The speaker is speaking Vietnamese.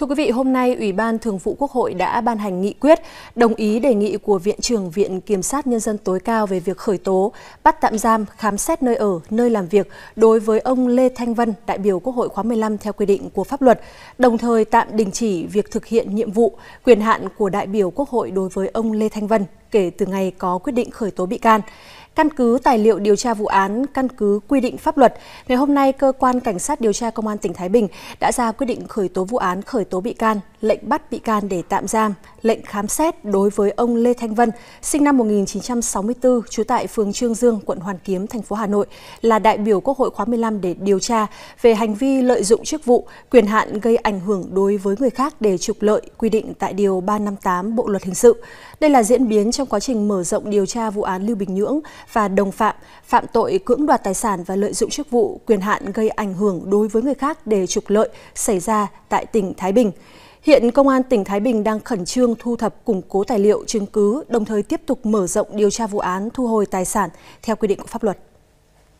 Thưa quý vị, hôm nay Ủy ban Thường vụ Quốc hội đã ban hành nghị quyết đồng ý đề nghị của Viện trưởng Viện Kiểm sát Nhân dân tối cao về việc khởi tố, bắt tạm giam, khám xét nơi ở, nơi làm việc đối với ông Lê Thanh Vân, đại biểu Quốc hội khóa 15 theo quy định của pháp luật, đồng thời tạm đình chỉ việc thực hiện nhiệm vụ, quyền hạn của đại biểu Quốc hội đối với ông Lê Thanh Vân kể từ ngày có quyết định khởi tố bị can. Căn cứ tài liệu điều tra vụ án, căn cứ quy định pháp luật, ngày hôm nay cơ quan cảnh sát điều tra công an tỉnh Thái Bình đã ra quyết định khởi tố vụ án, khởi tố bị can, lệnh bắt bị can để tạm giam, lệnh khám xét đối với ông Lê Thanh Vân, sinh năm 1964, trú tại phường Trương Dương, quận Hoàn Kiếm, thành phố Hà Nội, là đại biểu Quốc hội khóa 15 để điều tra về hành vi lợi dụng chức vụ, quyền hạn gây ảnh hưởng đối với người khác để trục lợi quy định tại điều 358 Bộ luật hình sự. Đây là diễn biến trong quá trình mở rộng điều tra vụ án Lưu Bình Nhưỡng và đồng phạm phạm tội cưỡng đoạt tài sản và lợi dụng chức vụ quyền hạn gây ảnh hưởng đối với người khác để trục lợi xảy ra tại tỉnh Thái Bình. Hiện Công an tỉnh Thái Bình đang khẩn trương thu thập củng cố tài liệu chứng cứ, đồng thời tiếp tục mở rộng điều tra vụ án thu hồi tài sản theo quy định của pháp luật.